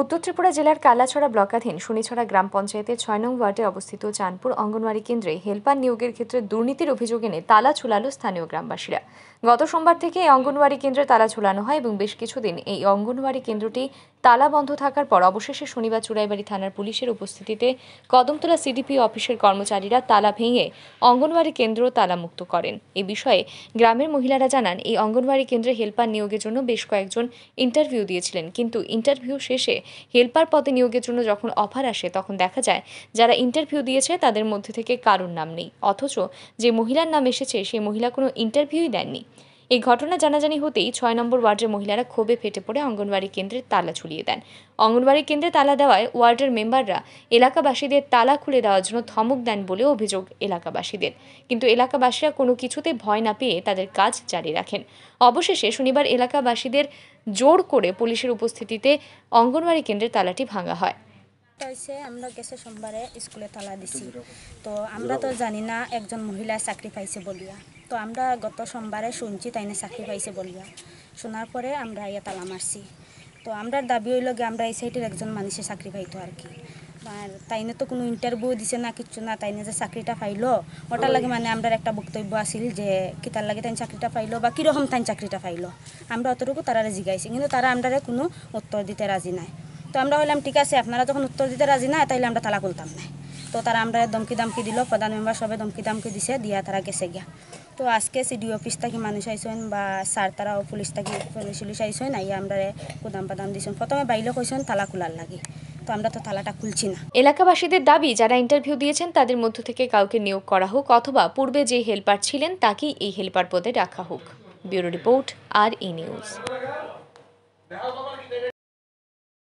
উত্তর ত্রিপুরা জেলার কালাছড়া ব্লকাধীন শনিছড়া গ্রাম পঞ্চায়েতের ছয় নং ওয়ার্ডে অবস্থিত চানপুর অঙ্গনওয়াড়ি কেন্দ্রে হেলপার নিয়োগের ক্ষেত্রে দুর্নীতির অভিযোগ এনে তালা ঝুলালো স্থানীয় গ্রামবাসীরা গত সোমবার থেকে এই অঙ্গনওয়াড়ি কেন্দ্রে তালা ঝুলানো হয় এবং বেশ কিছুদিন এই অঙ্গনওয়াড়ি কেন্দ্রটি তালা বন্ধ থাকার পর অবশেষে শনিবার চুড়াইবাড়ি থানার পুলিশের উপস্থিতিতে কদমতলা সিডিপি অফিসের কর্মচারীরা তালা ভেঙে অঙ্গনওয়াড়ি কেন্দ্র তালামুক্ত করেন এ বিষয়ে গ্রামের মহিলারা জানান এই অঙ্গনওয়াড়ি কেন্দ্রে হেল্পার নিয়োগের জন্য বেশ কয়েকজন ইন্টারভিউ দিয়েছিলেন কিন্তু ইন্টারভিউ শেষে হেল্পার পদে নিয়োগের জন্য যখন অফার আসে তখন দেখা যায় যারা ইন্টারভিউ দিয়েছে তাদের মধ্যে থেকে কারুর নাম নেই অথচ যে মহিলার নাম এসেছে সেই মহিলা কোনো ইন্টারভিউই দেননি এই ঘটনা জানাজানি হতেই ছয় নম্বর ওয়ার্ডের মহিলারা ক্ষোভে ফেটে পড়ে অঙ্গনবাড়ি কেন্দ্রের তালা ঝুলিয়ে দেন অঙ্গনবাড়ি কেন্দ্রে তালা দেওয়ায় ওয়ার্ডের মেম্বাররা এলাকাবাসীদের তালা খুলে দেওয়ার জন্য ধমক দেন বলে অভিযোগ এলাকাবাসীদের কিন্তু এলাকাবাসীরা কোনো কিছুতে ভয় না পেয়ে তাদের কাজ জারি রাখেন অবশেষে শনিবার এলাকাবাসীদের জোর করে পুলিশের উপস্থিতিতে অঙ্গনবাড়ি কেন্দ্রের তালাটি ভাঙা হয় একটা হয়েছে আমরা গেছে সোমবারে স্কুলে তালা দিছি তো আমরা তো জানি না একজন মহিলা চাকরি পাইছে বলিয়া তো আমরা গত সোমবারে শুনছি তাইনে চাকরি পাইছে বলিয়া শোনার পরে আমরা ইয়ে তালা মারছি তো আমরা দাবি হইল গিয়ে আমরা এই সাইডের একজন মানুষের চাকরি পাইতো আর কি আর তাইনে তো কোনো ইন্টারভিউ দিছে না কিচ্ছু না তাইনে যে চাকরিটা পাইলো ওটার লাগে মানে আমরা একটা বক্তব্য আসিল যে কি তার লাগে তাই চাকরিটা পাইলো বা কীরকম তাই চাকরিটা পাইল আমরা অতটুকু তারা জিগাইছি কিন্তু তারা আমরা কোনো উত্তর দিতে রাজি নাই তো আমরা হইলাম ঠিক আছে আপনারা যখন উত্তর দিতে রাজি না তাহলে আমরা তালা খুলতাম না তো তারা আমরা দমকি দামকি দিল প্রধান মেম্বার সবে দমকি দামকি দিছে দিয়া তারা গেছে গিয়া তো আজকে সিডিও অফিস থাকি মানুষ আইসেন বা স্যার তারাও পুলিশ থাকি পুলিশ আইসেন আইয়া আমরা কুদাম পাদাম দিছেন প্রথমে বাইলে কইসেন তালা খোলার লাগে তো আমরা তো তালাটা খুলছি না এলাকাবাসীদের দাবি যারা ইন্টারভিউ দিয়েছেন তাদের মধ্য থেকে কাউকে নিয়োগ করা হোক অথবা পূর্বে যে হেল্পার ছিলেন তাকেই এই হেল্পার পদে রাখা হোক ব্যুরো রিপোর্ট আর ই নিউজ